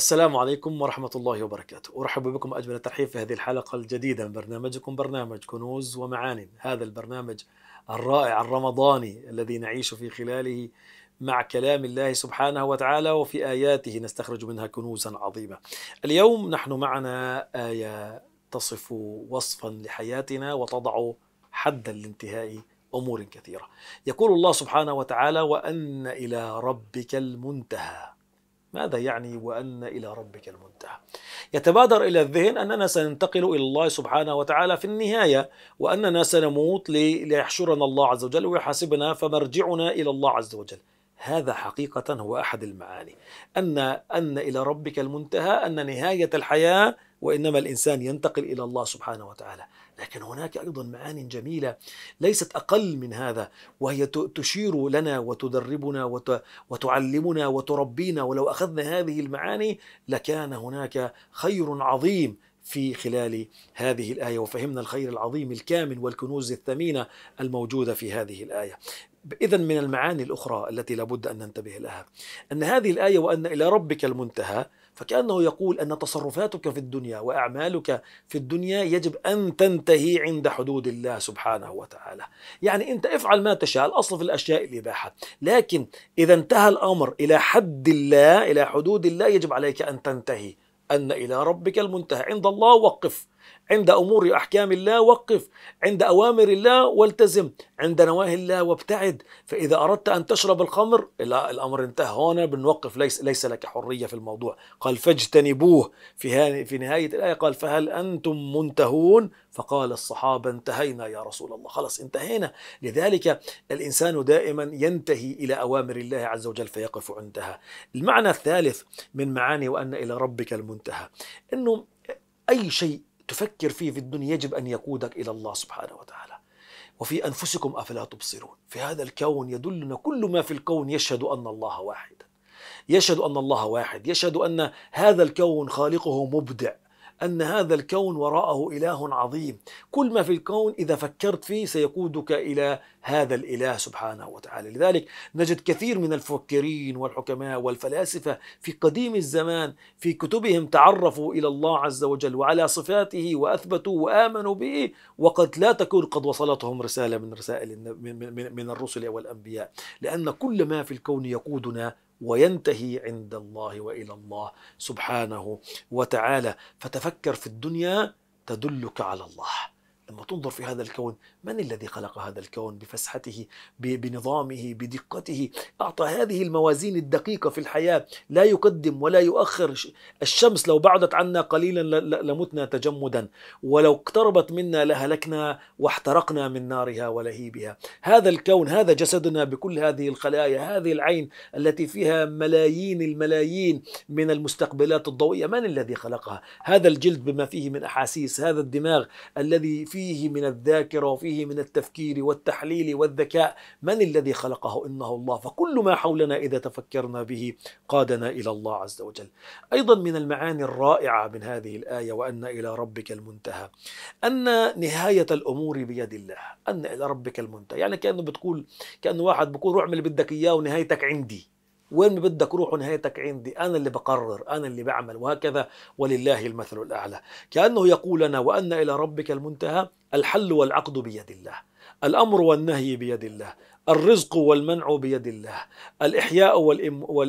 السلام عليكم ورحمة الله وبركاته أرحب بكم أجمل الترحيب في هذه الحلقة الجديدة من برنامجكم برنامج كنوز ومعان هذا البرنامج الرائع الرمضاني الذي نعيش في خلاله مع كلام الله سبحانه وتعالى وفي آياته نستخرج منها كنوزا عظيمة اليوم نحن معنا آية تصف وصفا لحياتنا وتضع حدا لانتهاء أمور كثيرة يقول الله سبحانه وتعالى وأن إلى ربك المنتهى ماذا يعني وأن إلى ربك المنتهى يتبادر إلى الذهن أننا سننتقل إلى الله سبحانه وتعالى في النهاية وأننا سنموت ليحشرنا الله عز وجل ويحاسبنا فمرجعنا إلى الله عز وجل هذا حقيقة هو أحد المعاني أن أن إلى ربك المنتهى أن نهاية الحياة وإنما الإنسان ينتقل إلى الله سبحانه وتعالى لكن هناك أيضا معان جميلة ليست أقل من هذا وهي تشير لنا وتدربنا وتعلمنا وتربينا ولو أخذنا هذه المعاني لكان هناك خير عظيم في خلال هذه الآية وفهمنا الخير العظيم الكامل والكنوز الثمينة الموجودة في هذه الآية إذا من المعاني الأخرى التي لابد أن ننتبه لها أن هذه الآية وأن إلى ربك المنتهى فكأنه يقول أن تصرفاتك في الدنيا وأعمالك في الدنيا يجب أن تنتهي عند حدود الله سبحانه وتعالى يعني أنت افعل ما تشاء الأصل في الأشياء الإباحة لكن إذا انتهى الأمر إلى حد الله إلى حدود الله يجب عليك أن تنتهي أن إلى ربك المنتهى عند الله وقف عند امور احكام الله وقف عند اوامر الله والتزم عند نواهي الله وابتعد فاذا اردت ان تشرب الخمر لا الامر انتهى هنا بنوقف ليس ليس لك حريه في الموضوع قال فاجتنبوه في في نهايه الايه قال فهل انتم منتهون فقال الصحابه انتهينا يا رسول الله خلاص انتهينا لذلك الانسان دائما ينتهي الى اوامر الله عز وجل فيقف عندها المعنى الثالث من معاني وان الى ربك المنتهى انه اي شيء تفكر فيه في الدنيا يجب أن يقودك إلى الله سبحانه وتعالى وفي أنفسكم أفلا تبصرون في هذا الكون يدلنا كل ما في الكون يشهد أن الله واحد يشهد أن الله واحد يشهد أن هذا الكون خالقه مبدع أن هذا الكون وراءه إله عظيم كل ما في الكون إذا فكرت فيه سيقودك إلى هذا الإله سبحانه وتعالى لذلك نجد كثير من الفكرين والحكماء والفلاسفة في قديم الزمان في كتبهم تعرفوا إلى الله عز وجل وعلى صفاته وأثبتوا وآمنوا به وقد لا تكون قد وصلتهم رسالة من رسائل من, من, من الرسل والأنبياء لأن كل ما في الكون يقودنا وينتهي عند الله والى الله سبحانه وتعالى فتفكر في الدنيا تدلك على الله تنظر في هذا الكون من الذي خلق هذا الكون بفسحته بنظامه بدقته أعطى هذه الموازين الدقيقة في الحياة لا يقدم ولا يؤخر الشمس لو بعدت عنا قليلا لمتنا تجمدا ولو اقتربت منا لهلكنا واحترقنا من نارها ولهيبها هذا الكون هذا جسدنا بكل هذه الخلايا هذه العين التي فيها ملايين الملايين من المستقبلات الضوئية من الذي خلقها هذا الجلد بما فيه من أحاسيس هذا الدماغ الذي فيه فيه من الذاكرة وفيه من التفكير والتحليل والذكاء من الذي خلقه إنه الله فكل ما حولنا إذا تفكرنا به قادنا إلى الله عز وجل أيضا من المعاني الرائعة من هذه الآية وأن إلى ربك المنتهى أن نهاية الأمور بيد الله أن إلى ربك المنتهى يعني كأنه بتقول كأنه واحد بيقول روح اللي بدك إياه ونهايتك عندي وين ما بدك روح ونهايتك عندي أنا اللي بقرر أنا اللي بعمل وهكذا ولله المثل الأعلى كأنه يقول لنا وأن إلى ربك المنتهى الحل والعقد بيد الله الأمر والنهي بيد الله الرزق والمنع بيد الله الإحياء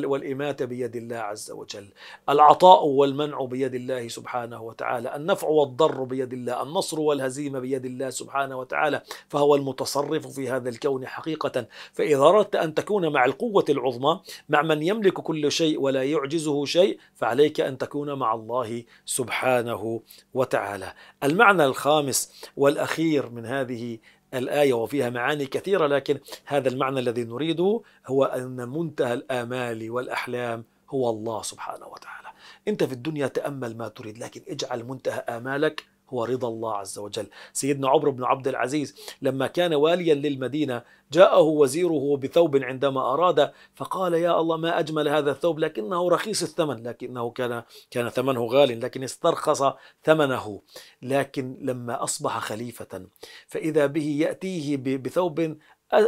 والإماتة بيد الله عز وجل العطاء والمنع بيد الله سبحانه وتعالى النفع والضر بيد الله النصر والهزيمة بيد الله سبحانه وتعالى فهو المتصرف في هذا الكون حقيقة فإذا أردت أن تكون مع القوة العظمى مع من يملك كل شيء ولا يعجزه شيء فعليك أن تكون مع الله سبحانه وتعالى المعنى الخامس والأخير من هذه الآية وفيها معاني كثيرة لكن هذا المعنى الذي نريده هو أن منتهى الآمال والأحلام هو الله سبحانه وتعالى أنت في الدنيا تأمل ما تريد لكن اجعل منتهى آمالك هو رضا الله عز وجل سيدنا عمر بن عبد العزيز لما كان واليا للمدينة جاءه وزيره بثوب عندما أراد فقال يا الله ما أجمل هذا الثوب لكنه رخيص الثمن لكنه كان كان ثمنه غال لكن استرخص ثمنه لكن لما أصبح خليفة فإذا به يأتيه بثوب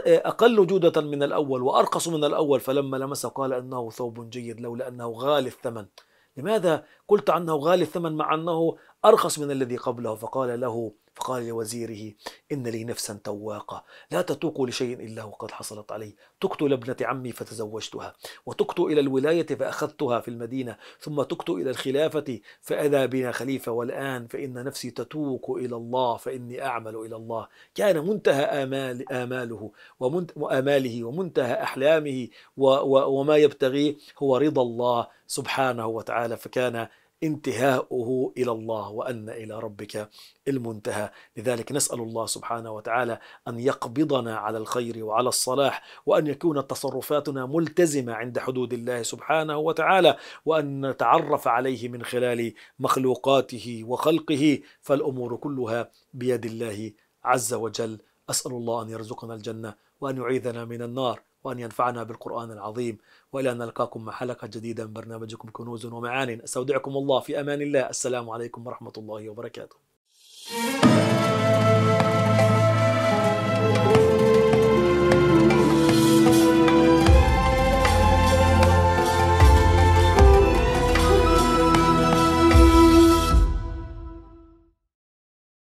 أقل جودة من الأول وأرخص من الأول فلما لمسه قال أنه ثوب جيد لولا أنه غالي الثمن لماذا قلت عنه غالي الثمن مع أنه أرخص من الذي قبله فقال له فقال لوزيره إن لي نفسا تواقة لا تتوق لشيء إلا وقد حصلت علي تكت لابنة عمي فتزوجتها وتكت إلى الولاية فأخذتها في المدينة ثم تكت إلى الخلافة فأذى بنا خليفة والآن فإن نفسي تتوق إلى الله فإني أعمل إلى الله كان منتهى آمال آماله ومنت وآماله ومنتهى أحلامه وما يبتغيه هو رضا الله سبحانه وتعالى فكان انتهاؤه الى الله وان الى ربك المنتهى لذلك نسال الله سبحانه وتعالى ان يقبضنا على الخير وعلى الصلاح وان يكون تصرفاتنا ملتزمه عند حدود الله سبحانه وتعالى وان نتعرف عليه من خلال مخلوقاته وخلقه فالامور كلها بيد الله عز وجل اسال الله ان يرزقنا الجنه وأن يعيذنا من النار وأن ينفعنا بالقرآن العظيم وإلى أن نلقاكم مع حلقة جديدة من برنامجكم كنوز ومعان أستودعكم الله في أمان الله السلام عليكم ورحمة الله وبركاته